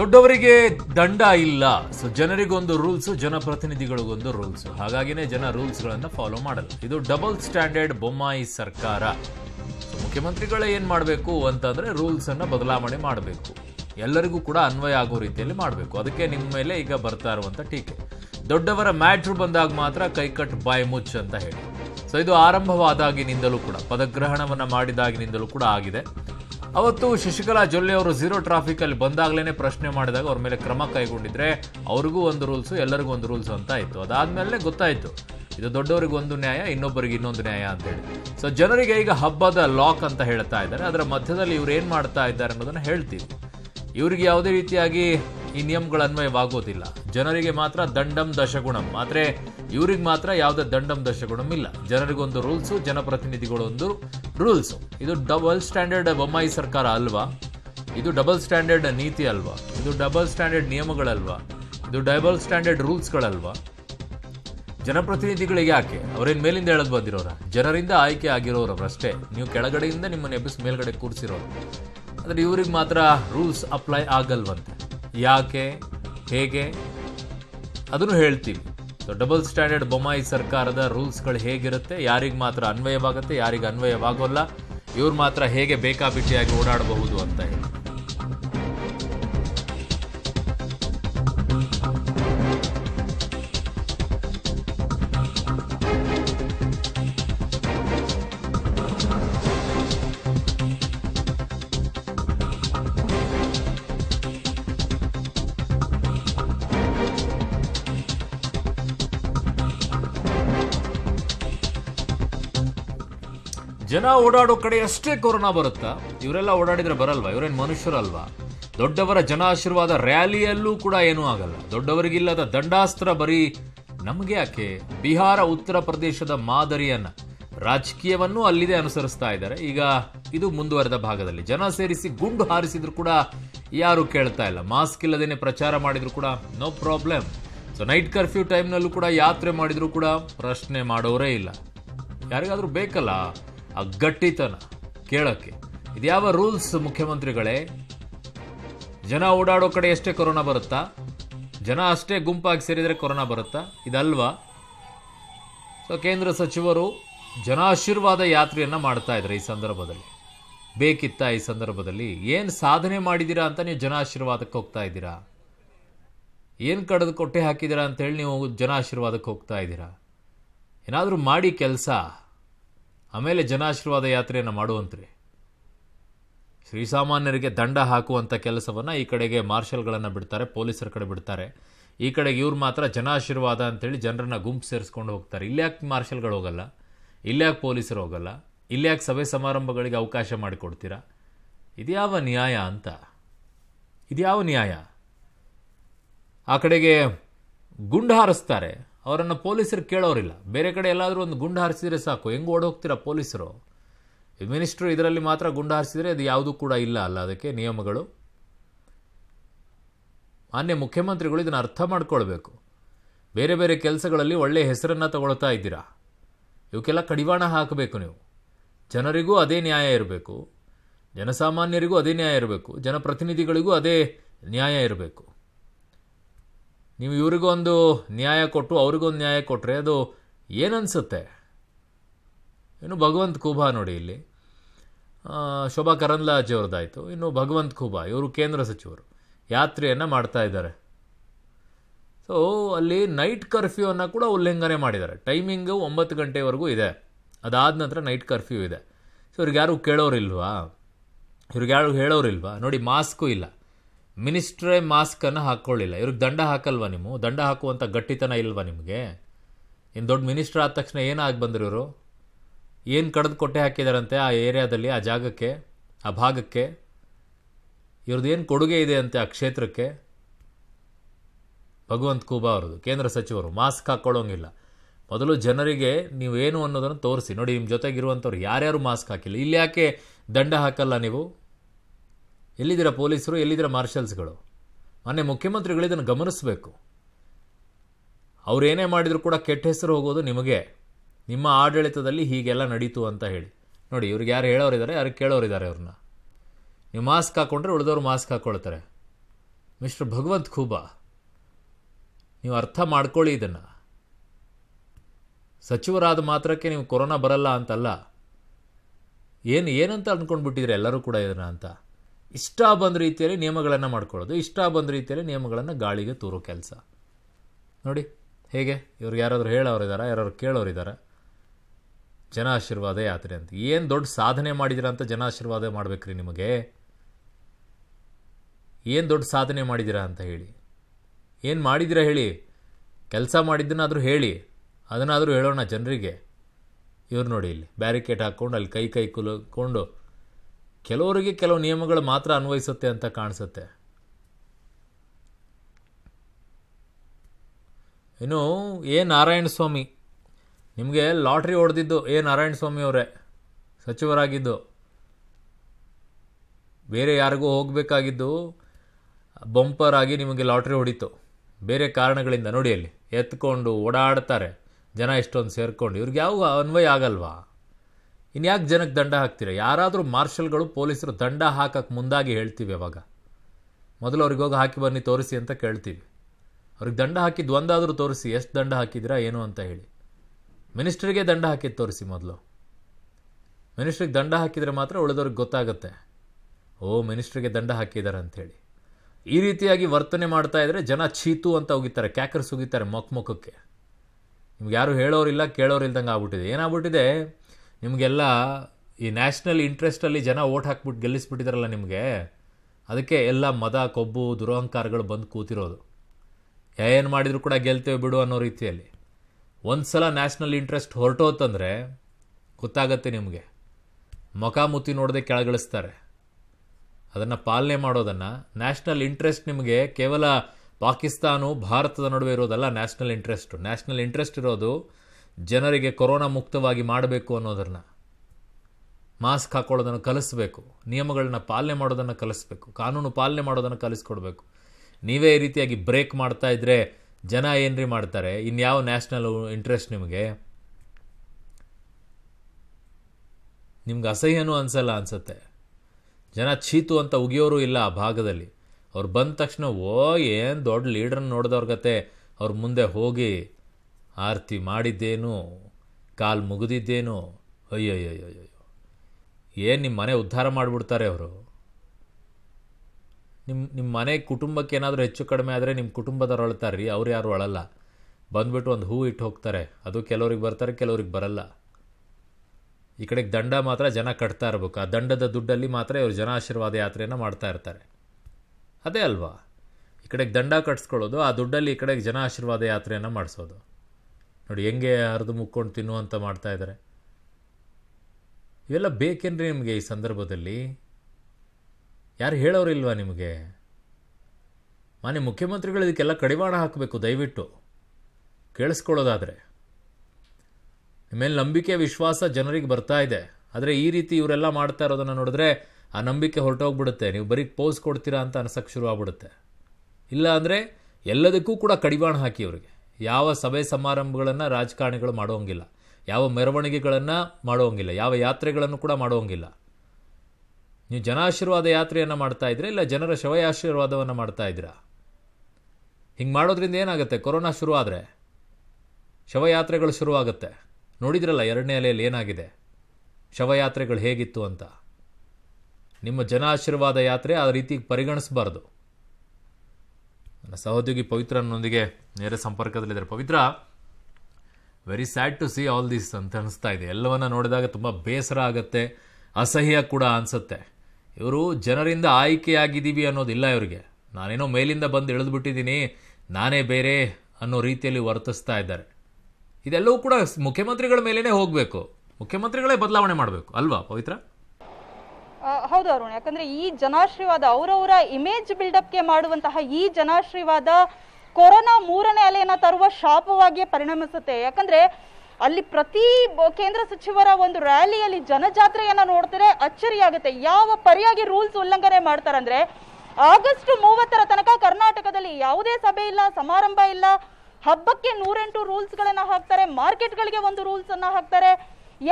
ದೊಡ್ಡವರಿಗೆ ದಂಡ ಇಲ್ಲ ಸೊ ಜನರಿಗೊಂದು ರೂಲ್ಸ್ ಜನಪ್ರತಿನಿಧಿಗಳಿಗೊಂದು ರೂಲ್ಸ್ ಹಾಗಾಗಿನೇ ಜನ ರೂಲ್ಸ್ಗಳನ್ನು ಫಾಲೋ ಮಾಡಲ್ಲ ಇದು ಡಬಲ್ ಸ್ಟ್ಯಾಂಡರ್ಡ್ ಬೊಮ್ಮಾಯಿ ಸರ್ಕಾರ ಮುಖ್ಯಮಂತ್ರಿಗಳೇ ಏನು ಮಾಡಬೇಕು ರೂಲ್ಸ್ ಅನ್ನ ಬದಲಾವಣೆ ಮಾಡಬೇಕು ಎಲ್ಲರಿಗೂ ಕೂಡ ಅನ್ವಯ ಆಗೋ ರೀತಿಯಲ್ಲಿ ಮಾಡಬೇಕು ಅದಕ್ಕೆ ನಿಮ್ಮ ಮೇಲೆ ಈಗ ಬರ್ತಾ ಇರುವಂಥ ಟೀಕೆ ದೊಡ್ಡವರ ಮ್ಯಾಟ್ರ್ ಬಂದಾಗ ಮಾತ್ರ ಕೈಕಟ್ ಬಾಯ್ ಮುಚ್ ಅಂತ ಹೇಳಿ ಸೊ ಇದು ಆರಂಭವಾದಾಗಿನಿಂದಲೂ ಕೂಡ ಪದಗ್ರಹಣವನ್ನು ಮಾಡಿದಾಗಿನಿಂದಲೂ ಕೂಡ ಆಗಿದೆ ಅವತ್ತು ಶಶಿಕಲಾ ಜೊಲ್ಲೆ ಅವರು ಝೀರೋ ಟ್ರಾಫಿಕಲ್ಲಿ ಬಂದಾಗಲೇ ಪ್ರಶ್ನೆ ಮಾಡಿದಾಗ ಅವ್ರ ಮೇಲೆ ಕ್ರಮ ಕೈಗೊಂಡಿದ್ರೆ ಅವ್ರಿಗೂ ಒಂದು ರೂಲ್ಸು ಎಲ್ಲರಿಗೂ ಒಂದು ರೂಲ್ಸು ಅಂತ ಇತ್ತು ಅದಾದಮೇಲೆ ಗೊತ್ತಾಯಿತು ಇದು ದೊಡ್ಡವರಿಗೆ ಒಂದು ನ್ಯಾಯ ಇನ್ನೊಬ್ಬರಿಗೆ ಇನ್ನೊಂದು ನ್ಯಾಯ ಅಂತೇಳಿ ಸೊ ಜನರಿಗೆ ಈಗ ಹಬ್ಬದ ಲಾಕ್ ಅಂತ ಹೇಳ್ತಾ ಇದ್ದಾರೆ ಅದರ ಮಧ್ಯದಲ್ಲಿ ಇವ್ರು ಏನು ಮಾಡ್ತಾ ಇದ್ದಾರೆ ಅನ್ನೋದನ್ನು ಹೇಳ್ತೀವಿ ಇವರಿಗೆ ಯಾವುದೇ ರೀತಿಯಾಗಿ ಈ ನಿಯಮಗಳು ಅನ್ವಯವಾಗೋದಿಲ್ಲ ಜನರಿಗೆ ಮಾತ್ರ ದಂಡಂ ದಶಗುಣಂ ಆದರೆ ಇವ್ರಿಗೆ ಮಾತ್ರ ಯಾವುದೇ ದಂಡಂ ದಶಗುಣಂ ಇಲ್ಲ ಜನರಿಗೊಂದು ರೂಲ್ಸು ಜನಪ್ರತಿನಿಧಿಗಳೊಂದು ರೂಲ್ಸು ಇದು ಡಬಲ್ ಸ್ಟ್ಯಾಂಡರ್ಡ್ ಬೊಮ್ಮಾಯಿ ಸರ್ಕಾರ ಅಲ್ವಾ ಇದು ಡಬಲ್ ಸ್ಟ್ಯಾಂಡರ್ಡ್ ನೀತಿ ಅಲ್ವಾ ಇದು ಡಬಲ್ ಸ್ಟ್ಯಾಂಡರ್ಡ್ ನಿಯಮಗಳಲ್ವಾ ಇದು ಡಬಲ್ ಸ್ಟ್ಯಾಂಡರ್ಡ್ ರೂಲ್ಸ್ಗಳಲ್ವಾ ಜನಪ್ರತಿನಿಧಿಗಳಿಗೆ ಯಾಕೆ ಅವರೇನ್ ಮೇಲಿಂದ ಹೇಳದ್ ಬಂದಿರೋರ ಜನರಿಂದ ಆಯ್ಕೆ ಆಗಿರೋರವ್ರಷ್ಟೇ ನೀವು ಕೆಳಗಡೆಯಿಂದ ನಿಮ್ಮನ್ನು ಎಬ್ಬಿಸಿ ಮೇಲ್ಗಡೆ ಕೂರಿಸಿರೋರು ಅಂದರೆ ಇವ್ರಿಗೆ ಮಾತ್ರ ರೂಲ್ಸ್ ಅಪ್ಲೈ ಆಗಲ್ವಂತೆ ಯಾಕೆ ಹೇಗೆ ಅದನ್ನು ಹೇಳ್ತೀವಿ ಸೊ ಡಬಲ್ ಸ್ಟ್ಯಾಂಡರ್ಡ್ ಬೊಮ್ಮಾಯಿ ಸರ್ಕಾರದ ರೂಲ್ಸ್ಗಳು ಹೇಗಿರುತ್ತೆ ಯಾರಿಗೆ ಮಾತ್ರ ಅನ್ವಯವಾಗುತ್ತೆ ಯಾರಿಗೆ ಅನ್ವಯವಾಗೋಲ್ಲ ಇವ್ರು ಮಾತ್ರ ಹೇಗೆ ಬೇಕಾಬಿಟ್ಟಿಯಾಗಿ ಓಡಾಡಬಹುದು ಅಂತ ಹೇಳಿ ಜನ ಓಡಾಡೋ ಕಡೆ ಅಷ್ಟೇ ಕೊರೋನಾ ಬರುತ್ತಾ ಇವರೆಲ್ಲ ಓಡಾಡಿದ್ರೆ ಬರಲ್ವಾ ಇವರೇನು ಮನುಷ್ಯರಲ್ವಾ ದೊಡ್ಡವರ ಜನ ಆಶೀರ್ವಾದ ರ್ಯಾಲಿಯಲ್ಲೂ ಕೂಡ ಏನೂ ಆಗಲ್ಲ ದೊಡ್ಡವರಿಗಿಲ್ಲದ ದಂಡಾಸ್ತ್ರ ಬರೀ ನಮಗೆ ಯಾಕೆ ಬಿಹಾರ ಉತ್ತರ ಪ್ರದೇಶದ ಮಾದರಿಯನ್ನು ರಾಜಕೀಯವನ್ನು ಅಲ್ಲಿದೆ ಅನುಸರಿಸ್ತಾ ಇದ್ದಾರೆ ಈಗ ಇದು ಮುಂದುವರೆದ ಭಾಗದಲ್ಲಿ ಜನ ಸೇರಿಸಿ ಗುಂಡು ಹಾರಿಸಿದ್ರು ಕೂಡ ಯಾರು ಕೇಳ್ತಾ ಇಲ್ಲ ಮಾಸ್ಕ್ ಇಲ್ಲದೇನೆ ಪ್ರಚಾರ ಮಾಡಿದ್ರು ಕೂಡ no problem so night curfew ಟೈಮ್ನಲ್ಲೂ ಕೂಡ ಯಾತ್ರೆ ಮಾಡಿದ್ರು ಕೂಡ ಪ್ರಶ್ನೆ ಮಾಡೋರೇ ಇಲ್ಲ ಯಾರಿಗಾದ್ರೂ ಬೇಕಲ್ಲ ಆ ಗಟ್ಟಿತನ ಕೇಳೋಕ್ಕೆ ಇದು ಯಾವ ರೂಲ್ಸ್ ಮುಖ್ಯಮಂತ್ರಿಗಳೇ ಜನ ಓಡಾಡೋ ಕಡೆ ಎಷ್ಟೇ ಕೊರೋನಾ ಬರುತ್ತಾ ಜನ ಅಷ್ಟೇ ಗುಂಪಾಗಿ ಸೇರಿದರೆ ಕೊರೋನಾ ಬರುತ್ತಾ ಇದಲ್ವಾ ಸೊ ಕೇಂದ್ರ ಸಚಿವರು ಜನಾಶೀರ್ವಾದ ಯಾತ್ರೆಯನ್ನು ಮಾಡ್ತಾ ಇದ್ದಾರೆ ಈ ಸಂದರ್ಭದಲ್ಲಿ ಬೇಕಿತ್ತ ಈ ಸಂದರ್ಭದಲ್ಲಿ ಏನು ಸಾಧನೆ ಮಾಡಿದ್ದೀರಾ ಅಂತ ನೀವು ಜನ ಆಶೀರ್ವಾದಕ್ಕೆ ಹೋಗ್ತಾ ಇದ್ದೀರಾ ಏನು ಕಡ್ದು ಕೊಟ್ಟೆ ಹಾಕಿದ್ದೀರಾ ಅಂತೇಳಿ ನೀವು ಜನ ಆಶೀರ್ವಾದಕ್ಕೆ ಹೋಗ್ತಾ ಇದ್ದೀರಾ ಏನಾದರೂ ಮಾಡಿ ಕೆಲಸ ಆಮೇಲೆ ಜನಾಶೀರ್ವಾದ ಯಾತ್ರೆಯನ್ನು ಮಾಡುವಂತ್ರಿ ಶ್ರೀಸಾಮಾನ್ಯರಿಗೆ ದಂಡ ಹಾಕುವಂಥ ಕೆಲಸವನ್ನು ಈ ಕಡೆಗೆ ಮಾರ್ಷಲ್ಗಳನ್ನು ಬಿಡ್ತಾರೆ ಪೊಲೀಸರ ಕಡೆ ಬಿಡ್ತಾರೆ ಈ ಕಡೆಗೆ ಇವ್ರು ಮಾತ್ರ ಜನಾಶೀರ್ವಾದ ಅಂತೇಳಿ ಜನರನ್ನು ಗುಂಪು ಸೇರಿಸ್ಕೊಂಡು ಹೋಗ್ತಾರೆ ಯಾಕೆ ಮಾರ್ಷಲ್ಗಳು ಹೋಗಲ್ಲ ಇಲ್ಯಾಕೆ ಪೊಲೀಸರು ಹೋಗಲ್ಲ ಯಾಕೆ ಸಭೆ ಸಮಾರಂಭಗಳಿಗೆ ಅವಕಾಶ ಮಾಡಿಕೊಡ್ತೀರಾ ಇದ್ಯಾವ ನ್ಯಾಯ ಅಂತ ಇದ್ಯಾವ ನ್ಯಾಯ ಆ ಕಡೆಗೆ ಗುಂಡು ಹಾರಿಸ್ತಾರೆ ಅವರನ್ನು ಪೊಲೀಸರು ಕೇಳೋರಿಲ್ಲ ಬೇರೆ ಕಡೆ ಎಲ್ಲಾದರೂ ಒಂದು ಗುಂಡು ಹಾರಿಸಿದರೆ ಸಾಕು ಹೆಂಗೆ ಓಡೋಗ್ತೀರಾ ಪೊಲೀಸರು ಮಿನಿಸ್ಟ್ರು ಇದರಲ್ಲಿ ಮಾತ್ರ ಗುಂಡು ಹಾರಿಸಿದರೆ ಅದು ಯಾವುದೂ ಕೂಡ ಇಲ್ಲ ಅಲ್ಲ ಅದಕ್ಕೆ ನಿಯಮಗಳು ಮಾನ್ಯ ಮುಖ್ಯಮಂತ್ರಿಗಳು ಇದನ್ನು ಅರ್ಥ ಮಾಡ್ಕೊಳ್ಬೇಕು ಬೇರೆ ಬೇರೆ ಕೆಲಸಗಳಲ್ಲಿ ಒಳ್ಳೆಯ ಹೆಸರನ್ನು ತಗೊಳ್ತಾ ಇದ್ದೀರಾ ಇವಕ್ಕೆಲ್ಲ ಕಡಿವಾಣ ಹಾಕಬೇಕು ನೀವು ಜನರಿಗೂ ಅದೇ ನ್ಯಾಯ ಇರಬೇಕು ಜನಸಾಮಾನ್ಯರಿಗೂ ಅದೇ ನ್ಯಾಯ ಇರಬೇಕು ಜನಪ್ರತಿನಿಧಿಗಳಿಗೂ ಅದೇ ನ್ಯಾಯ ಇರಬೇಕು ನೀವು ಇವ್ರಿಗೊಂದು ನ್ಯಾಯ ಕೊಟ್ಟು ಅವ್ರಿಗೊಂದು ನ್ಯಾಯ ಕೊಟ್ಟರೆ ಅದು ಏನನ್ಸುತ್ತೆ ಇನ್ನು ಭಗವಂತ ಖೂಬಾ ನೋಡಿ ಇಲ್ಲಿ ಶೋಭಾ ಕರಂದ್ಲಾಜೆ ಅವ್ರದ್ದಾಯಿತು ಇನ್ನು ಭಗವಂತ ಖೂಬಾ ಇವರು ಕೇಂದ್ರ ಸಚಿವರು ಯಾತ್ರೆಯನ್ನು ಮಾಡ್ತಾ ಇದ್ದಾರೆ ಸೊ ಅಲ್ಲಿ ನೈಟ್ ಕರ್ಫ್ಯೂವನ್ನು ಕೂಡ ಉಲ್ಲಂಘನೆ ಮಾಡಿದ್ದಾರೆ ಟೈಮಿಂಗು ಒಂಬತ್ತು ಗಂಟೆವರೆಗೂ ಇದೆ ಅದಾದ ನಂತರ ನೈಟ್ ಕರ್ಫ್ಯೂ ಇದೆ ಸೊ ಇವ್ರಿಗೆ ಯಾರು ಕೇಳೋರಿಲ್ವಾ ಇವ್ರಿಗೆ ಯಾರು ಹೇಳೋರಿಲ್ವಾ ನೋಡಿ ಮಾಸ್ಕು ಇಲ್ಲ ಮಿನಿಸ್ಟ್ರೇ ಮಾಸ್ಕನ್ನು ಹಾಕೊಳ್ಳಿಲ್ಲ ಇವ್ರಿಗೆ ದಂಡ ಹಾಕಲ್ವಾ ನೀವು ದಂಡ ಹಾಕುವಂಥ ಗಟ್ಟಿತನ ಇಲ್ವಾ ನಿಮಗೆ ಇನ್ನು ದೊಡ್ಡ ಮಿನಿಸ್ಟ್ರ್ ಆದ ತಕ್ಷಣ ಏನಾಗಿ ಬಂದರು ಇವರು ಏನು ಕಡ್ದು ಕೊಟ್ಟೆ ಹಾಕಿದಾರಂತೆ ಆ ಏರಿಯಾದಲ್ಲಿ ಆ ಜಾಗಕ್ಕೆ ಆ ಭಾಗಕ್ಕೆ ಇವ್ರದ್ದು ಏನು ಕೊಡುಗೆ ಇದೆ ಅಂತೆ ಆ ಕ್ಷೇತ್ರಕ್ಕೆ ಭಗವಂತ ಕೂಬಾ ಅವ್ರದ್ದು ಕೇಂದ್ರ ಸಚಿವರು ಮಾಸ್ಕ್ ಹಾಕ್ಕೊಳ್ಳೋಂಗಿಲ್ಲ ಮೊದಲು ಜನರಿಗೆ ನೀವೇನು ಅನ್ನೋದನ್ನು ತೋರಿಸಿ ನೋಡಿ ನಿಮ್ಮ ಜೊತೆಗಿರುವಂಥವ್ರು ಯಾರ್ಯಾರು ಮಾಸ್ಕ್ ಹಾಕಿಲ್ಲ ಇಲ್ಲಿ ಯಾಕೆ ದಂಡ ಹಾಕಲ್ಲ ನೀವು ಎಲ್ಲಿದ್ದೀರ ಪೊಲೀಸರು ಎಲ್ಲಿದ್ದೀರ ಮಾರ್ಷಲ್ಸ್ಗಳು ಮೊನ್ನೆ ಮುಖ್ಯಮಂತ್ರಿಗಳು ಇದನ್ನು ಗಮನಿಸಬೇಕು ಅವರೇನೇ ಮಾಡಿದರೂ ಕೂಡ ಕೆಟ್ಟ ಹೆಸರು ಹೋಗೋದು ನಿಮಗೆ ನಿಮ್ಮ ಆಡಳಿತದಲ್ಲಿ ಹೀಗೆಲ್ಲ ನಡೀತು ಅಂತ ಹೇಳಿ ನೋಡಿ ಇವ್ರಿಗೆ ಯಾರು ಹೇಳೋರಿದ್ದಾರೆ ಯಾರು ಕೇಳೋರಿದ್ದಾರೆ ಅವ್ರನ್ನ ನೀವು ಮಾಸ್ಕ್ ಹಾಕ್ಕೊಂಡ್ರೆ ಉಳಿದವರು ಮಾಸ್ಕ್ ಹಾಕ್ಕೊಳ್ತಾರೆ ಮಿಸ್ಟರ್ ಭಗವಂತ್ ಖೂಬಾ ನೀವು ಅರ್ಥ ಮಾಡ್ಕೊಳ್ಳಿ ಇದನ್ನು ಸಚಿವರಾದ ಮಾತ್ರಕ್ಕೆ ನೀವು ಕೊರೋನಾ ಬರಲ್ಲ ಅಂತಲ್ಲ ಏನು ಏನಂತ ಅಂದ್ಕೊಂಡ್ಬಿಟ್ಟಿದ್ರೆ ಎಲ್ಲರೂ ಕೂಡ ಇದನ್ನು ಅಂತ ಇಷ್ಟ ಬಂದ ರೀತಿಯಲ್ಲಿ ನಿಯಮಗಳನ್ನು ಮಾಡ್ಕೊಳ್ಳೋದು ಇಷ್ಟ ಬಂದ ರೀತಿಯಲ್ಲಿ ನಿಯಮಗಳನ್ನು ಗಾಳಿಗೆ ತೂರೋ ಕೆಲಸ ನೋಡಿ ಹೇಗೆ ಇವ್ರಿಗೆ ಯಾರಾದರೂ ಹೇಳೋರಿದ್ದಾರೆ ಯಾರಾದ್ರು ಕೇಳೋರಿದ್ದಾರೆ ಜನ ಆಶೀರ್ವಾದ ಯಾತ್ರೆ ಅಂತ ಏನು ದೊಡ್ಡ ಸಾಧನೆ ಮಾಡಿದಿರ ಅಂತ ಜನ ಆಶೀರ್ವಾದ ಮಾಡಬೇಕ್ರಿ ನಿಮಗೆ ಏನು ದೊಡ್ಡ ಸಾಧನೆ ಮಾಡಿದಿರ ಅಂತ ಹೇಳಿ ಏನು ಮಾಡಿದಿರ ಹೇಳಿ ಕೆಲಸ ಮಾಡಿದ್ದನ್ನಾದರೂ ಹೇಳಿ ಅದನ್ನಾದರೂ ಹೇಳೋಣ ಜನರಿಗೆ ಇವ್ರು ನೋಡಿ ಇಲ್ಲಿ ಬ್ಯಾರಿಕೇಡ್ ಹಾಕ್ಕೊಂಡು ಅಲ್ಲಿ ಕೈ ಕೈ ಕುಲ್ಕೊಂಡು ಕೆಲವರಿಗೆ ಕೆಲವು ನಿಯಮಗಳು ಮಾತ್ರ ಅನ್ವಯಿಸುತ್ತೆ ಅಂತ ಕಾಣಿಸುತ್ತೆ ಇನ್ನು ಎ ನಾರಾಯಣ ಸ್ವಾಮಿ ನಿಮಗೆ ಲಾಟ್ರಿ ಹೊಡೆದಿದ್ದು ಎ ನಾರಾಯಣ ಸ್ವಾಮಿ ಅವರೇ ಸಚಿವರಾಗಿದ್ದು ಬೇರೆ ಯಾರಿಗೂ ಹೋಗಬೇಕಾಗಿದ್ದು ಬಂಪರ್ ಆಗಿ ನಿಮಗೆ ಲಾಟ್ರಿ ಹೊಡಿತು ಬೇರೆ ಕಾರಣಗಳಿಂದ ನೋಡಿ ಅಲ್ಲಿ ಎತ್ಕೊಂಡು ಓಡಾಡ್ತಾರೆ ಜನ ಇಷ್ಟೊಂದು ಸೇರಿಕೊಂಡು ಇವ್ರಿಗೆ ಯಾವ ಅನ್ವಯ ಆಗಲ್ವಾ ಇನ್ಯಾಕೆ ಜನಕ್ಕೆ ದಂಡ ಹಾಕ್ತೀರ ಯಾರಾದರೂ ಮಾರ್ಷಲ್ಗಳು ಪೊಲೀಸರು ದಂಡ ಹಾಕಕ್ಕೆ ಮುಂದಾಗಿ ಹೇಳ್ತೀವಿ ಅವಾಗ ಮೊದಲು ಅವ್ರಿಗೆ ಹೋಗಿ ಹಾಕಿ ಬನ್ನಿ ತೋರಿಸಿ ಅಂತ ಕೇಳ್ತೀವಿ ಅವ್ರಿಗೆ ದಂಡ ಹಾಕಿದ್ದು ಒಂದಾದರೂ ತೋರಿಸಿ ಎಷ್ಟು ದಂಡ ಹಾಕಿದ್ದೀರಾ ಏನು ಅಂತ ಹೇಳಿ ಮಿನಿಸ್ಟ್ರಿಗೆ ದಂಡ ಹಾಕಿದ್ದು ತೋರಿಸಿ ಮೊದಲು ಮಿನಿಸ್ಟ್ರಿಗೆ ದಂಡ ಹಾಕಿದರೆ ಮಾತ್ರ ಉಳಿದವ್ರಿಗೆ ಗೊತ್ತಾಗುತ್ತೆ ಓ ಮಿನಿಸ್ಟ್ರಿಗೆ ದಂಡ ಹಾಕಿದ್ದಾರೆ ಅಂಥೇಳಿ ಈ ರೀತಿಯಾಗಿ ವರ್ತನೆ ಮಾಡ್ತಾ ಇದ್ದರೆ ಜನ ಚೀತು ಅಂತ ಹೋಗಿತಾರೆ ಕ್ಯಾಕರ್ಸ್ ಸುಗಿತಾರೆ ಮೊಕ್ಕ ಮುಖಕ್ಕೆ ನಿಮ್ಗೆ ಯಾರು ಹೇಳೋರಿಲ್ಲ ಕೇಳೋರಿಲ್ದಂಗೆ ಆಗ್ಬಿಟ್ಟಿದೆ ಏನಾಗ್ಬಿಟ್ಟಿದೆ ನಿಮಗೆಲ್ಲ ಈ ನ್ಯಾಷನಲ್ ಇಂಟ್ರೆಸ್ಟಲ್ಲಿ ಜನ ಓಟ್ ಹಾಕ್ಬಿಟ್ಟು ಗೆಲ್ಲಿಸ್ಬಿಟ್ಟಿದಾರಲ್ಲ ನಿಮಗೆ ಅದಕ್ಕೆ ಎಲ್ಲ ಮದ ಕೊಬ್ಬು ದುರಹಂಕಾರಗಳು ಬಂದು ಕೂತಿರೋದು ಏನು ಮಾಡಿದರೂ ಕೂಡ ಗೆಲ್ತೇವೆ ಬಿಡು ಅನ್ನೋ ರೀತಿಯಲ್ಲಿ ಒಂದು ಸಲ ನ್ಯಾಷನಲ್ ಇಂಟ್ರೆಸ್ಟ್ ಹೊರಟೋತಂದರೆ ಗೊತ್ತಾಗತ್ತೆ ನಿಮಗೆ ಮುಖಾಮುತಿ ನೋಡದೆ ಕೆಳಗಳಿಸ್ತಾರೆ ಅದನ್ನು ಪಾಲನೆ ಮಾಡೋದನ್ನು ನ್ಯಾಷನಲ್ ಇಂಟ್ರೆಸ್ಟ್ ನಿಮಗೆ ಕೇವಲ ಪಾಕಿಸ್ತಾನು ಭಾರತದ ನಡುವೆ ಇರೋದಲ್ಲ ನ್ಯಾಷನಲ್ ಇಂಟ್ರೆಸ್ಟು ನ್ಯಾಷನಲ್ ಇಂಟ್ರೆಸ್ಟ್ ಇರೋದು ಜನರಿಗೆ ಕೊರೋನಾ ಮುಕ್ತವಾಗಿ ಮಾಡಬೇಕು ಅನ್ನೋದನ್ನು ಮಾಸ್ಕ್ ಹಾಕೊಳ್ಳೋದನ್ನು ಕಲಿಸ್ಬೇಕು ನಿಯಮಗಳನ್ನ ಪಾಲನೆ ಮಾಡೋದನ್ನು ಕಲಿಸ್ಬೇಕು ಕಾನೂನು ಪಾಲನೆ ಮಾಡೋದನ್ನು ಕಲಿಸ್ಕೊಡ್ಬೇಕು ನೀವೇ ಈ ರೀತಿಯಾಗಿ ಬ್ರೇಕ್ ಮಾಡ್ತಾ ಇದ್ದರೆ ಜನ ಏನ್ರಿ ಮಾಡ್ತಾರೆ ಇನ್ಯಾವ ನ್ಯಾಷನಲ್ ಇಂಟ್ರೆಸ್ಟ್ ನಿಮಗೆ ನಿಮ್ಗೆ ಅಸಹ್ಯನೂ ಅನಿಸಲ್ಲ ಅನಿಸುತ್ತೆ ಜನ ಚೀತು ಅಂತ ಉಗಿಯೋರು ಇಲ್ಲ ಆ ಭಾಗದಲ್ಲಿ ಅವ್ರು ಬಂದ ತಕ್ಷಣ ಓ ಏನು ದೊಡ್ಡ ಲೀಡ್ರನ್ನ ನೋಡಿದವ್ರ ಗತೆ ಅವ್ರ ಮುಂದೆ ಹೋಗಿ ಆರತಿ ಮಾಡಿದ್ದೇನು ಕಾಲು ಮುಗಿದಿದ್ದೇನು ಅಯ್ಯಯ್ಯಯ್ಯಯ್ಯೋ ಏನು ನಿಮ್ಮ ಮನೆ ಉದ್ಧಾರ ಮಾಡಿಬಿಡ್ತಾರೆ ಅವರು ನಿಮ್ಮ ನಿಮ್ಮ ಮನೆ ಕುಟುಂಬಕ್ಕೆ ಏನಾದರೂ ಹೆಚ್ಚು ಕಡಿಮೆ ಆದರೆ ನಿಮ್ಮ ಕುಟುಂಬದವ್ರು ಅಳ್ತಾರೆ ರೀ ಅವ್ರು ಯಾರು ಅಳಲ್ಲ ಬಂದುಬಿಟ್ಟು ಒಂದು ಹೂ ಇಟ್ಟು ಹೋಗ್ತಾರೆ ಅದು ಕೆಲವ್ರಿಗೆ ಬರ್ತಾರೆ ಕೆಲವ್ರಿಗೆ ಬರಲ್ಲ ಈ ಕಡೆಗೆ ದಂಡ ಮಾತ್ರ ಜನ ಕಟ್ತಾ ಇರಬೇಕು ಆ ದಂಡದ ದುಡ್ಡಲ್ಲಿ ಮಾತ್ರ ಇವರು ಜನ ಆಶೀರ್ವಾದ ಯಾತ್ರೆಯನ್ನು ಮಾಡ್ತಾ ಇರ್ತಾರೆ ಅದೇ ಅಲ್ವಾ ಈ ಕಡೆಗೆ ದಂಡ ಕಟ್ಸ್ಕೊಳ್ಳೋದು ಆ ದುಡ್ಡಲ್ಲಿ ಈ ಕಡೆಗೆ ಜನ ಆಶೀರ್ವಾದ ಯಾತ್ರೆಯನ್ನು ಮಾಡಿಸೋದು ನೋಡಿ ಹೆಂಗೆ ಅರ್ದು ಮುಕ್ಕೊಂಡು ತಿನ್ನುವಂತ ಮಾಡ್ತಾ ಇದ್ದಾರೆ ಇವೆಲ್ಲ ಬೇಕೇನ್ರಿ ನಿಮಗೆ ಈ ಸಂದರ್ಭದಲ್ಲಿ ಯಾರು ಹೇಳೋರಿಲ್ವಾ ನಿಮಗೆ ಮಾನ್ಯ ಮುಖ್ಯಮಂತ್ರಿಗಳು ಇದಕ್ಕೆಲ್ಲ ಕಡಿವಾಣ ಹಾಕಬೇಕು ದಯವಿಟ್ಟು ಕೇಳಿಸ್ಕೊಳ್ಳೋದಾದರೆ ಮೇಲೆ ನಂಬಿಕೆ ವಿಶ್ವಾಸ ಜನರಿಗೆ ಬರ್ತಾ ಇದೆ ಆದರೆ ಈ ರೀತಿ ಇವರೆಲ್ಲ ಮಾಡ್ತಾ ಇರೋದನ್ನು ನೋಡಿದ್ರೆ ಆ ನಂಬಿಕೆ ಹೊರಟೋಗ್ಬಿಡುತ್ತೆ ನೀವು ಬರೀ ಪೋಸ್ ಕೊಡ್ತೀರಾ ಅಂತ ಅನ್ಸಕ್ಕೆ ಶುರು ಆಗ್ಬಿಡುತ್ತೆ ಇಲ್ಲ ಅಂದರೆ ಎಲ್ಲದಕ್ಕೂ ಕೂಡ ಕಡಿವಾಣ ಹಾಕಿ ಅವರಿಗೆ ಯಾವ ಸಭೆ ಸಮಾರಂಭಗಳನ್ನು ರಾಜಕಾರಣಿಗಳು ಮಾಡೋಂಗಿಲ್ಲ ಯಾವ ಮೆರವಣಿಗೆಗಳನ್ನು ಮಾಡೋಂಗಿಲ್ಲ ಯಾವ ಯಾತ್ರೆಗಳನ್ನು ಕೂಡ ಮಾಡೋಂಗಿಲ್ಲ ನೀವು ಜನಾಶೀರ್ವಾದ ಯಾತ್ರೆಯನ್ನು ಮಾಡ್ತಾ ಇದ್ರೆ ಇಲ್ಲ ಜನರ ಶವಯಾಶೀರ್ವಾದವನ್ನು ಮಾಡ್ತಾ ಇದ್ದೀರಾ ಹಿಂಗೆ ಮಾಡೋದ್ರಿಂದ ಏನಾಗುತ್ತೆ ಕೊರೋನಾ ಶುರುವಾದರೆ ಶವಯಾತ್ರೆಗಳು ಶುರುವಾಗುತ್ತೆ ನೋಡಿದ್ರಲ್ಲ ಎರಡನೇ ಅಲೆಯಲ್ಲಿ ಏನಾಗಿದೆ ಶವಯಾತ್ರೆಗಳು ಹೇಗಿತ್ತು ಅಂತ ನಿಮ್ಮ ಜನಾಶೀರ್ವಾದ ಯಾತ್ರೆ ಆ ರೀತಿ ಪರಿಗಣಿಸಬಾರ್ದು ನನ್ನ ಸಹೋದ್ಯೋಗಿ ಪವಿತ್ರನೊಂದಿಗೆ ನೇರ ಸಂಪರ್ಕದಲ್ಲಿದ್ದಾರೆ Pavitra very sad to see all this ಅಂತ ಅನಿಸ್ತಾ ಇದೆ ಎಲ್ಲವನ್ನ ನೋಡಿದಾಗ ತುಂಬ ಬೇಸರ ಆಗುತ್ತೆ ಅಸಹ್ಯ ಕೂಡ ಅನಿಸುತ್ತೆ ಇವರು ಜನರಿಂದ ಆಯ್ಕೆಯಾಗಿದ್ದೀವಿ ಅನ್ನೋದಿಲ್ಲ ಇವರಿಗೆ ನಾನೇನೋ ಮೇಲಿಂದ ಬಂದು ಇಳಿದ್ಬಿಟ್ಟಿದ್ದೀನಿ ನಾನೇ ಬೇರೆ ಅನ್ನೋ ರೀತಿಯಲ್ಲಿ ವರ್ತಿಸ್ತಾ ಇದ್ದಾರೆ ಇದೆಲ್ಲವೂ ಕೂಡ ಮುಖ್ಯಮಂತ್ರಿಗಳ ಮೇಲೇ ಹೋಗಬೇಕು ಮುಖ್ಯಮಂತ್ರಿಗಳೇ ಬದಲಾವಣೆ ಮಾಡಬೇಕು ಅಲ್ವಾ ಪವಿತ್ರ ಹೌದು ಅರುಣ್ ಯಾಕಂದ್ರೆ ಈ ಜನಾಶ್ರೀವಾದ ಅವರವರ ಇಮೇಜ್ ಬಿಲ್ಡಪ್ಗೆ ಮಾಡುವಂತಹ ಈ ಜನಾಶ್ರೀವಾದ ಕೊರೋನಾ ಮೂರನೇ ಅಲೆಯನ್ನು ತರುವ ಶಾಪವಾಗಿಯೇ ಪರಿಣಮಿಸುತ್ತೆ ಯಾಕಂದ್ರೆ ಅಲ್ಲಿ ಪ್ರತಿ ಕೇಂದ್ರ ಸಚಿವರ ಒಂದು ರ್ಯಾಲಿಯಲ್ಲಿ ಜನಜಾತ್ರೆಯನ್ನ ನೋಡ್ತಾರೆ ಅಚ್ಚರಿಯಾಗುತ್ತೆ ಯಾವ ಪರಿಯಾಗಿ ರೂಲ್ಸ್ ಉಲ್ಲಂಘನೆ ಮಾಡ್ತಾರಂದ್ರೆ ಆಗಸ್ಟ್ ಮೂವತ್ತರ ತನಕ ಕರ್ನಾಟಕದಲ್ಲಿ ಯಾವುದೇ ಸಭೆ ಇಲ್ಲ ಸಮಾರಂಭ ಇಲ್ಲ ಹಬ್ಬಕ್ಕೆ ನೂರೆಂಟು ರೂಲ್ಸ್ಗಳನ್ನ ಹಾಕ್ತಾರೆ ಮಾರ್ಕೆಟ್ಗಳಿಗೆ ಒಂದು ರೂಲ್ಸ್ ಅನ್ನ ಹಾಕ್ತಾರೆ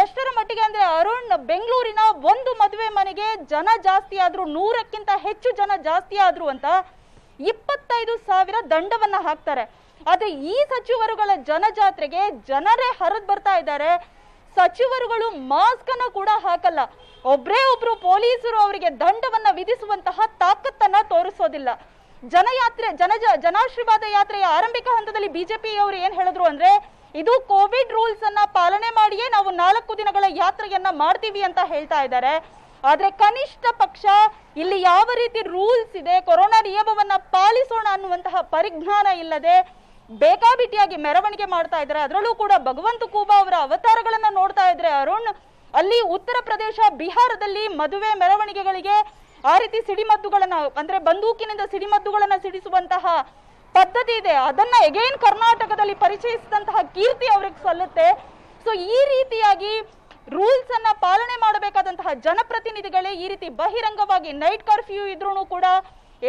ಎಷ್ಟರ ಮಟ್ಟಿಗೆ ಅಂದ್ರೆ ಅರುಣ್ ಬೆಂಗಳೂರಿನ ಒಂದು ಮದುವೆ ಮನೆಗೆ ಜನ ಜಾಸ್ತಿ ಆದ್ರೂ ನೂರಕ್ಕಿಂತ ಹೆಚ್ಚು ಜನ ಜಾಸ್ತಿ ಆದ್ರು ಅಂತ ಇಪ್ಪತ್ತೈದು ಸಾವಿರ ದಂಡವನ್ನ ಹಾಕ್ತಾರೆ ಆದ್ರೆ ಈ ಸಚಿವರುಗಳ ಜನಜಾತ್ರೆಗೆ ಜನರೇ ಹರಿದು ಬರ್ತಾ ಇದ್ದಾರೆ ಸಚಿವರುಗಳು ಮಾಸ್ಕ್ ಅನ್ನ ಕೂಡ ಹಾಕಲ್ಲ ಒಬ್ರೇ ಒಬ್ರು ಪೊಲೀಸರು ಅವರಿಗೆ ದಂಡವನ್ನ ವಿಧಿಸುವಂತಹ ತಾಕತ್ತನ್ನ ತೋರಿಸೋದಿಲ್ಲ ಜನಯಾತ್ರೆ ಜನ ಜನಾಶೀರ್ವಾದ ಯಾತ್ರೆಯ ಆರಂಭಿಕ ಹಂತದಲ್ಲಿ ಅವರು ಏನ್ ಹೇಳಿದ್ರು ಅಂದ್ರೆ ಇದು ಕೋವಿಡ್ ರೂಲ್ಸ್ ಅನ್ನ ಪಾಲನೆ ಮಾಡಿಯೇ ನಾವು ನಾಲ್ಕು ದಿನಗಳ ಯಾತ್ರೆಯನ್ನ ಮಾಡ್ತೀವಿ ಅಂತ ಹೇಳ್ತಾ ಇದ್ದಾರೆ ಆದರೆ ಕನಿಷ್ಠ ಪಕ್ಷ ಇಲ್ಲಿ ಯಾವ ರೀತಿ ರೂಲ್ಸ್ ಇದೆ ಕೊರೋನಾ ನಿಯಮವನ್ನ ಪಾಲಿಸೋಣ ಅನ್ನುವಂತಹ ಪರಿಜ್ಞಾನ ಇಲ್ಲದೆ ಬೇಕಾಬಿಟ್ಟಿಯಾಗಿ ಮೆರವಣಿಗೆ ಮಾಡ್ತಾ ಇದ್ದಾರೆ ಅದರಲ್ಲೂ ಕೂಡ ಭಗವಂತ ಕೂಬಾ ಅವರ ಅವತಾರಗಳನ್ನ ನೋಡ್ತಾ ಇದ್ರೆ ಅರುಣ್ ಅಲ್ಲಿ ಉತ್ತರ ಪ್ರದೇಶ ಬಿಹಾರದಲ್ಲಿ ಮದುವೆ ಮೆರವಣಿಗೆಗಳಿಗೆ ಆ ರೀತಿ ಸಿಡಿಮದ್ದುಗಳನ್ನು ಅಂದ್ರೆ ಬಂದೂಕಿನಿಂದ ಸಿಡಿಮದ್ದುಗಳನ್ನು ಸಿಡಿಸುವಂತಹ ಪದ್ಧತಿ ಇದೆ ಅದನ್ನ ಎಗೈನ್ ಕರ್ನಾಟಕದಲ್ಲಿ ಪರಿಚಯಿಸಿದಂತಹ ಕೀರ್ತಿ ಅವ್ರಿಗೆ ಸಲ್ಲುತ್ತೆ ಸೊ ಈ ರೀತಿಯಾಗಿ ರೂಲ್ಸ್ ಅನ್ನ ಪಾಲನೆ ಮಾಡಬೇಕಾದಂತಹ ಜನಪ್ರತಿನಿಧಿಗಳೇ ಈ ರೀತಿ ಬಹಿರಂಗವಾಗಿ ನೈಟ್ ಕರ್ಫ್ಯೂ ಇದ್ರೂ ಕೂಡ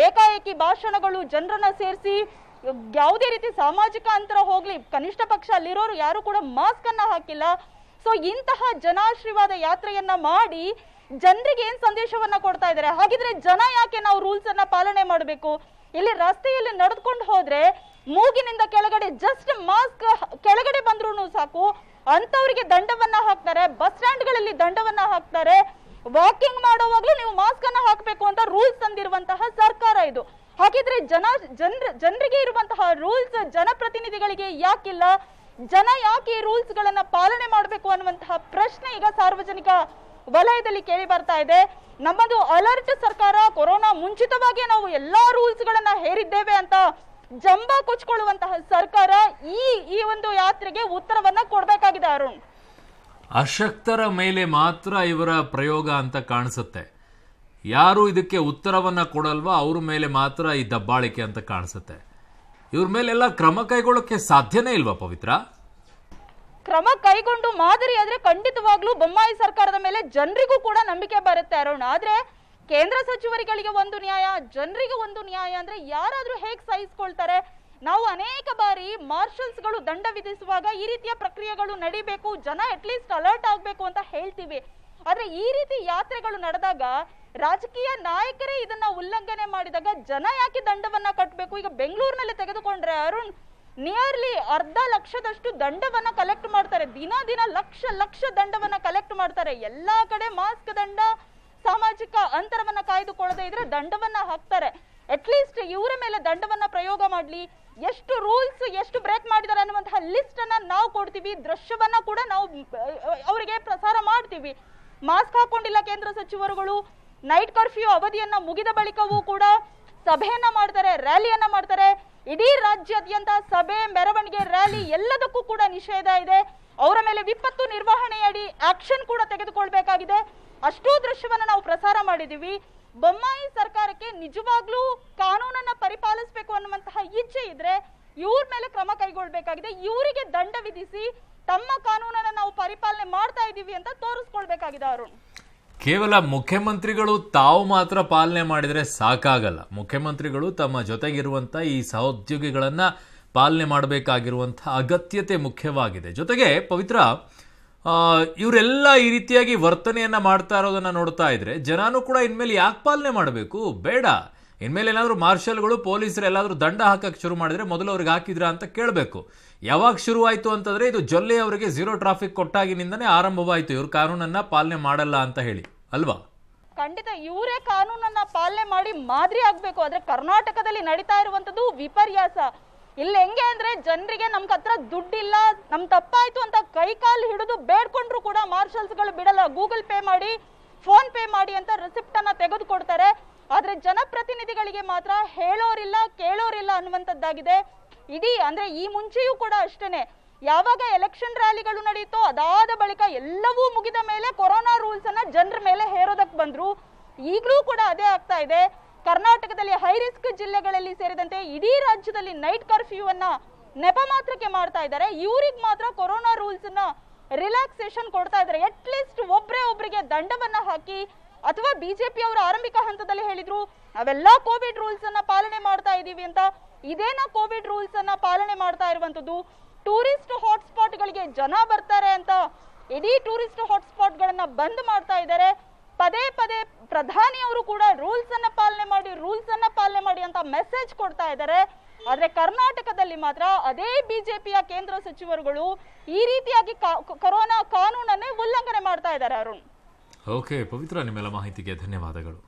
ಏಕಾಏಕಿ ಭಾಷಣಗಳು ಜನರನ್ನ ಸೇರಿಸಿ ಯಾವುದೇ ರೀತಿ ಸಾಮಾಜಿಕ ಅಂತರ ಹೋಗ್ಲಿ ಕನಿಷ್ಠ ಪಕ್ಷ ಅಲ್ಲಿರೋರು ಯಾರು ಕೂಡ ಮಾಸ್ಕ್ ಅನ್ನ ಹಾಕಿಲ್ಲ ಸೊ ಇಂತಹ ಜನಾಶೀರ್ವಾದ ಯಾತ್ರೆಯನ್ನ ಮಾಡಿ ಜನರಿಗೆ ಏನ್ ಸಂದೇಶವನ್ನ ಕೊಡ್ತಾ ಇದ್ದಾರೆ ಹಾಗಿದ್ರೆ ಜನ ಯಾಕೆ ನಾವು ರೂಲ್ಸ್ ಅನ್ನ ಪಾಲನೆ ಮಾಡಬೇಕು ಇಲ್ಲಿ ರಸ್ತೆಯಲ್ಲಿ ನಡೆದುಕೊಂಡು ಹೋದ್ರೆ ಮೂಗಿನಿಂದ ಕೆಳಗಡೆ ಜಸ್ಟ್ ಮಾಸ್ಕ್ ಕೆಳಗಡೆ ಬಂದ್ರು ಸಾಕು ಅಂತವರಿಗೆ ದಂಡವನ್ನ ಹಾಕ್ತಾರೆ ಬಸ್ ಸ್ಟ್ಯಾಂಡ್ಗಳಲ್ಲಿ ದಂಡವನ್ನ ಹಾಕ್ತಾರೆ ವಾಕಿಂಗ್ ಮಾಡುವಾಗಲೂ ನೀವು ಮಾಸ್ಕ್ ಅನ್ನ ಹಾಕಬೇಕು ಅಂತ ರೂಲ್ಸ್ ತಂದಿರುವಂತಹ ಸರ್ಕಾರ ಇದು ಹಾಗಿದ್ರೆ ಜನ ಜನರ ಜನರಿಗೆ ಇರುವಂತಹ ರೂಲ್ಸ್ ಜನಪ್ರತಿನಿಧಿಗಳಿಗೆ ಯಾಕಿಲ್ಲ ಜನ ಯಾಕೆ ಈ ರೂಲ್ಸ್ ಗಳನ್ನ ಪಾಲನೆ ಮಾಡಬೇಕು ಅನ್ನುವಂತಹ ಪ್ರಶ್ನೆ ಈಗ ಸಾರ್ವಜನಿಕ ವಲಯದಲ್ಲಿ ಕೇಳಿ ಬರ್ತಾ ಇದೆ ನಮ್ಮದು ಅಲರ್ಟ್ ಸರ್ಕಾರ ಕೊರೋನಾ ಮುಂಚಿತವಾಗಿ ನಾವು ಎಲ್ಲಾ ರೂಲ್ಸ್ ಗಳನ್ನ ಹೇರಿದ್ದೇವೆ ಅಂತ ಜಂಬ ಕೊಚ್ಕೊಳ್ಳುವಂತಹ ಸರ್ಕಾರ ಈ ಈ ಒಂದು ಯಾತ್ರೆಗೆ ಉತ್ತರವನ್ನ ಕೊಡಬೇಕಾಗಿದೆ ಅರುಣ್ ಅಶಕ್ತರ ಮೇಲೆ ಮಾತ್ರ ಇವರ ಪ್ರಯೋಗ ಅಂತ ಕಾಣಿಸುತ್ತೆ ಯಾರು ಇದಕ್ಕೆ ಉತ್ತರವನ್ನ ಕೊಡಲ್ವಾ ಅವ್ರ ಮೇಲೆ ಮಾತ್ರ ಈ ದಬ್ಬಾಳಿಕೆ ಅಂತ ಕಾಣಿಸುತ್ತೆ ಇವ್ರ ಮೇಲೆಲ್ಲ ಕ್ರಮ ಕೈಗೊಳ್ಳಕ್ಕೆ ಸಾಧ್ಯನೇ ಇಲ್ವಾ ಪವಿತ್ರ ಕ್ರಮ ಕೈಗೊಂಡು ಮಾದರಿ ಆದ್ರೆ ಖಂಡಿತವಾಗ್ಲೂ ಬೊಮ್ಮಾಯಿ ಸರ್ಕಾರದ ಮೇಲೆ ಜನರಿಗೂ ಕೂಡ ನಂಬಿಕೆ ಬರುತ್ತೆ ಅರುಣ್ ಆದ್ರೆ ಕೇಂದ್ರ ಸಚಿವರಿಗಳಿಗೆ ಒಂದು ನ್ಯಾಯ ಜನರಿಗೆ ಒಂದು ನ್ಯಾಯ ಅಂದ್ರೆ ಯಾರಾದ್ರೂ ಹೇಗೆ ಸಹಿಸ್ಕೊಳ್ತಾರೆ ನಾವು ಅನೇಕ ಬಾರಿ ಮಾರ್ಷಲ್ಸ್ಗಳು ದಂಡ ವಿಧಿಸುವಾಗ ಈ ರೀತಿಯ ಪ್ರಕ್ರಿಯೆಗಳು ನಡಿಬೇಕು ಜನ ಅಟ್ಲೀಸ್ಟ್ ಅಲರ್ಟ್ ಆಗಬೇಕು ಅಂತ ಹೇಳ್ತೀವಿ ಆದ್ರೆ ಈ ರೀತಿ ಯಾತ್ರೆಗಳು ನಡೆದಾಗ ರಾಜಕೀಯ ನಾಯಕರೇ ಇದನ್ನ ಉಲ್ಲಂಘನೆ ಮಾಡಿದಾಗ ಜನ ಯಾಕೆ ದಂಡವನ್ನ ಕಟ್ಟಬೇಕು ಈಗ ಬೆಂಗಳೂರಿನಲ್ಲಿ ತೆಗೆದುಕೊಂಡ್ರೆ ಅರುಣ್ ನಿಯರ್ಲಿ ಅರ್ಧ ಲಕ್ಷದಷ್ಟು ದಂಡವನ್ನ ಕಲೆಕ್ಟ್ ಮಾಡ್ತಾರೆ ದಿನ ದಿನ ಲಕ್ಷ ಲಕ್ಷ ದಂಡವನ್ನ ಕಲೆಕ್ಟ್ ಮಾಡ್ತಾರೆ ಎಲ್ಲಾ ಕಡೆ ಮಾಸ್ಕ್ ದಂಡ ಸಾಮಾಜಿಕ ಅಂತರವನ್ನ ಕಾಯ್ದುಕೊಳ್ಳದೆ ಇದ್ರೆ ದಂಡವನ್ನ ಹಾಕ್ತಾರೆ ಅಟ್ಲೀಸ್ಟ್ ಇವರ ಮೇಲೆ ದಂಡವನ್ನ ಪ್ರಯೋಗ ಮಾಡ್ಲಿ ಎಷ್ಟು ರೂಲ್ಸ್ ಎಷ್ಟು ಬ್ರೇಕ್ ಮಾಡಿದ್ದಾರೆ ಅನ್ನುವಂತಹ ಲಿಸ್ಟ್ ಅನ್ನ ನಾವು ಕೊಡ್ತೀವಿ ದೃಶ್ಯವನ್ನ ಕೂಡ ನಾವು ಅವರಿಗೆ ಪ್ರಸಾರ ಮಾಡ್ತೀವಿ ಮಾಸ್ಕ್ ಹಾಕೊಂಡಿಲ್ಲ ಕೇಂದ್ರ ಸಚಿವರುಗಳು ನೈಟ್ ಕರ್ಫ್ಯೂ ಅವಧಿಯನ್ನ ಮುಗಿದ ಬಳಿಕವೂ ಕೂಡ ಸಭೆಯನ್ನ ಮಾಡ್ತಾರೆ ರ್ಯಾಲಿಯನ್ನ ಮಾಡ್ತಾರೆ ಇಡೀ ರಾಜ್ಯಾದ್ಯಂತ ಸಭೆ ಮೆರವಣಿಗೆ ರ್ಯಾಲಿ ಎಲ್ಲದಕ್ಕೂ ಕೂಡ ನಿಷೇಧ ಇದೆ ಅವರ ಮೇಲೆ ವಿಪತ್ತು ನಿರ್ವಹಣೆಯಡಿ ಆಕ್ಷನ್ ಕೂಡ ತೆಗೆದುಕೊಳ್ಬೇಕಾಗಿದೆ ಅಷ್ಟೂ ದೃಶ್ಯವನ್ನು ನಾವು ಪ್ರಸಾರ ಮಾಡಿದೀವಿ ಬೊಮ್ಮಾಯಿ ಸರ್ಕಾರಕ್ಕೆ ನಿಜವಾಗ್ಲೂ ಕಾನೂನನ್ನ ಪರಿಪಾಲಿಸಬೇಕು ಅನ್ನುವಂತಹ ಇಚ್ಛೆ ಇದ್ರೆ ಇವ್ರ ಮೇಲೆ ಕ್ರಮ ಕೈಗೊಳ್ಳಬೇಕಾಗಿದೆ ಇವರಿಗೆ ದಂಡ ವಿಧಿಸಿ ತಮ್ಮ ಕಾನೂನನ್ನ ನಾವು ಪರಿಪಾಲನೆ ಮಾಡ್ತಾ ಇದ್ದೀವಿ ಅಂತ ತೋರಿಸ್ಕೊಳ್ಬೇಕಾಗಿದೆ ಅರುಣ್ ಕೇವಲ ಮುಖ್ಯಮಂತ್ರಿಗಳು ತಾವು ಮಾತ್ರ ಪಾಲನೆ ಮಾಡಿದರೆ ಸಾಕಾಗಲ್ಲ ಮುಖ್ಯಮಂತ್ರಿಗಳು ತಮ್ಮ ಜೊತೆಗಿರುವಂಥ ಈ ಸಹೋದ್ಯೋಗಿಗಳನ್ನು ಪಾಲನೆ ಮಾಡಬೇಕಾಗಿರುವಂಥ ಅಗತ್ಯತೆ ಮುಖ್ಯವಾಗಿದೆ ಜೊತೆಗೆ ಪವಿತ್ರ ಇವರೆಲ್ಲ ಈ ರೀತಿಯಾಗಿ ವರ್ತನೆಯನ್ನು ಮಾಡ್ತಾ ಇರೋದನ್ನು ನೋಡ್ತಾ ಇದ್ರೆ ಜನನೂ ಕೂಡ ಇನ್ಮೇಲೆ ಯಾಕೆ ಪಾಲನೆ ಮಾಡಬೇಕು ಬೇಡ ಇನ್ಮೇಲೆ ಏನಾದರೂ ಮಾರ್ಷಲ್ಗಳು ಪೊಲೀಸರು ಎಲ್ಲಾದರೂ ದಂಡ ಹಾಕಕ್ಕೆ ಶುರು ಮಾಡಿದರೆ ಮೊದಲು ಅವ್ರಿಗೆ ಹಾಕಿದ್ರಾ ಅಂತ ಕೇಳಬೇಕು ಯಾವಾಗ ಶುರುವಾಯಿತು ಅಂತಂದರೆ ಇದು ಜೊಲ್ಲೆ ಅವರಿಗೆ ಝೀರೋ ಟ್ರಾಫಿಕ್ ಕೊಟ್ಟಾಗಿನಿಂದನೇ ಆರಂಭವಾಯಿತು ಇವ್ರು ಕಾನೂನನ್ನು ಪಾಲನೆ ಮಾಡಲ್ಲ ಅಂತ ಹೇಳಿ ಅಲ್ವಾ ಖಂಡಿತ ಇವರೇ ಕಾನೂನನ್ನ ಪಾಲನೆ ಮಾಡಿ ಮಾದರಿ ಆಗಬೇಕು ಆದ್ರೆ ಕರ್ನಾಟಕದಲ್ಲಿ ನಡೀತಾ ಇರುವಂಥದ್ದು ವಿಪರ್ಯಾಸ ಇಲ್ಲಿ ಹೆಂಗೆ ಅಂದ್ರೆ ಜನರಿಗೆ ನಮ್ಗೆ ಹತ್ರ ದುಡ್ಡಿಲ್ಲ ನಮ್ ತಪ್ಪಾಯ್ತು ಅಂತ ಕೈ ಕಾಲು ಹಿಡಿದು ಬೇಡ್ಕೊಂಡ್ರು ಕೂಡ ಮಾರ್ಷಲ್ಸ್ಗಳು ಬಿಡಲ್ಲ ಗೂಗಲ್ ಪೇ ಮಾಡಿ ಫೋನ್ ಪೇ ಮಾಡಿ ಅಂತ ರೆಸಿಪ್ಟ್ ಅನ್ನ ತೆಗೆದುಕೊಡ್ತಾರೆ ಆದರೆ ಜನಪ್ರತಿನಿಧಿಗಳಿಗೆ ಮಾತ್ರ ಹೇಳೋರಿಲ್ಲ ಕೇಳೋರಿಲ್ಲ ಅನ್ನುವಂಥದ್ದಾಗಿದೆ ಇಡೀ ಅಂದ್ರೆ ಈ ಮುಂಚೆಯೂ ಕೂಡ ಅಷ್ಟೇನೆ ಯಾವಾಗ ಎಲೆಕ್ಷನ್ ರ್ಯಾಲಿಗಳು ನಡೆಯುತ್ತೋ ಅದಾದ ಬಳಿಕ ಎಲ್ಲವೂ ಮುಗಿದ ಮೇಲೆ ಕೊರೋನಾ ರೂಲ್ಸ್ ಅನ್ನ ಜನರ ಮೇಲೆ ಹೇರೋದಕ್ಕೆ ಬಂದ್ರು ಈಗಲೂ ಕೂಡ ಅದೇ ಆಗ್ತಾ ಇದೆ ಕರ್ನಾಟಕದಲ್ಲಿ ಹೈರಿಸ್ಕ್ ಜಿಲ್ಲೆಗಳಲ್ಲಿ ಸೇರಿದಂತೆ ಇಡೀ ರಾಜ್ಯದಲ್ಲಿ ನೈಟ್ ಕರ್ಫ್ಯೂ ಅನ್ನ ನೆಪ ಮಾತ್ರಕ್ಕೆ ಮಾಡ್ತಾ ಇದ್ದಾರೆ ಇವ್ರಿಗೆ ಮಾತ್ರ ಕೊರೋನಾ ರೂಲ್ಸ್ ಅನ್ನ ರಿಲ್ಯಾಕ್ಸೇಷನ್ ಕೊಡ್ತಾ ಇದ್ದಾರೆ ಅಟ್ ಲೀಸ್ಟ್ ಒಬ್ಬರೇ ಒಬ್ಬರಿಗೆ ದಂಡವನ್ನ ಹಾಕಿ ಅಥವಾ ಬಿಜೆಪಿ ಅವರು ಆರಂಭಿಕ ಹಂತದಲ್ಲಿ ಹೇಳಿದ್ರು ನಾವೆಲ್ಲ ಕೋವಿಡ್ ರೂಲ್ಸ್ ಅನ್ನ ಪಾಲನೆ ಮಾಡ್ತಾ ಇದ್ದೀವಿ ಅಂತ ಇದೇನ ಕೋವಿಡ್ ರೂಲ್ಸ್ ಅನ್ನ ಪಾಲನೆ ಮಾಡ್ತಾ ಇರುವಂತದ್ದು ಟೂರಿಸ್ಟ್ ಹಾಟ್ಸ್ಪಾಟ್ ಗಳಿಗೆ ಜನ ಬರ್ತಾರೆ ಅಂತ ಇಡೀ ಟೂರಿಸ್ಟ್ ಹಾಟ್ಸ್ಪಾಟ್ ಗಳನ್ನ ಬಂದ್ ಮಾಡ್ತಾ ಇದ್ದಾರೆ ಪದೇ ಪದೇ ಪ್ರಧಾನಿ ಅವರು ಕೂಡ ರೂಲ್ಸ್ ಅನ್ನ ಪಾಲನೆ ಮಾಡಿ ರೂಲ್ಸ್ ಅನ್ನ ಪಾಲನೆ ಮಾಡಿ ಅಂತ ಮೆಸೇಜ್ ಕೊಡ್ತಾ ಇದ್ದಾರೆ ಆದ್ರೆ ಕರ್ನಾಟಕದಲ್ಲಿ ಮಾತ್ರ ಅದೇ ಬಿಜೆಪಿಯ ಕೇಂದ್ರ ಸಚಿವರುಗಳು ಈ ರೀತಿಯಾಗಿ ಕೊರೋನಾ ಕಾನೂನನ್ನೇ ಉಲ್ಲಂಘನೆ ಮಾಡ್ತಾ ಇದ್ದಾರೆ ಅರುಣ್ ಓಕೆ ಪವಿತ್ರ ನಿಮ್ಮೆಲ್ಲ ಮಾಹಿತಿಗೆ ಧನ್ಯವಾದಗಳು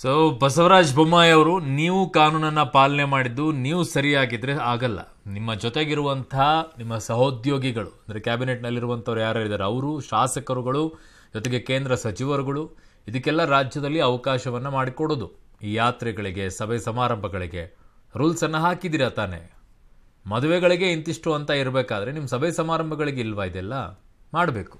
ಸೊ ಬಸವರಾಜ್ ಬೊಮ್ಮಾಯಿ ಅವರು ನೀವು ಕಾನೂನನ್ನು ಪಾಲನೆ ಮಾಡಿದ್ದು ನೀವು ಸರಿಯಾಗಿದ್ದರೆ ಆಗಲ್ಲ ನಿಮ್ಮ ಜೊತೆಗಿರುವಂಥ ನಿಮ್ಮ ಸಹೋದ್ಯೋಗಿಗಳು ಅಂದರೆ ಕ್ಯಾಬಿನೆಟ್ನಲ್ಲಿರುವಂಥವ್ರು ಯಾರು ಇದ್ದಾರೆ ಅವರು ಶಾಸಕರುಗಳು ಜೊತೆಗೆ ಕೇಂದ್ರ ಸಚಿವರುಗಳು ಇದಕ್ಕೆಲ್ಲ ರಾಜ್ಯದಲ್ಲಿ ಅವಕಾಶವನ್ನು ಮಾಡಿಕೊಡೋದು ಈ ಯಾತ್ರೆಗಳಿಗೆ ಸಭೆ ಸಮಾರಂಭಗಳಿಗೆ ರೂಲ್ಸನ್ನು ಹಾಕಿದ್ದೀರಾ ತಾನೇ ಮದುವೆಗಳಿಗೆ ಇಂತಿಷ್ಟು ಅಂತ ಇರಬೇಕಾದ್ರೆ ನಿಮ್ಮ ಸಭೆ ಸಮಾರಂಭಗಳಿಗೆ ಇಲ್ವಾ ಇದೆಲ್ಲ ಮಾಡಬೇಕು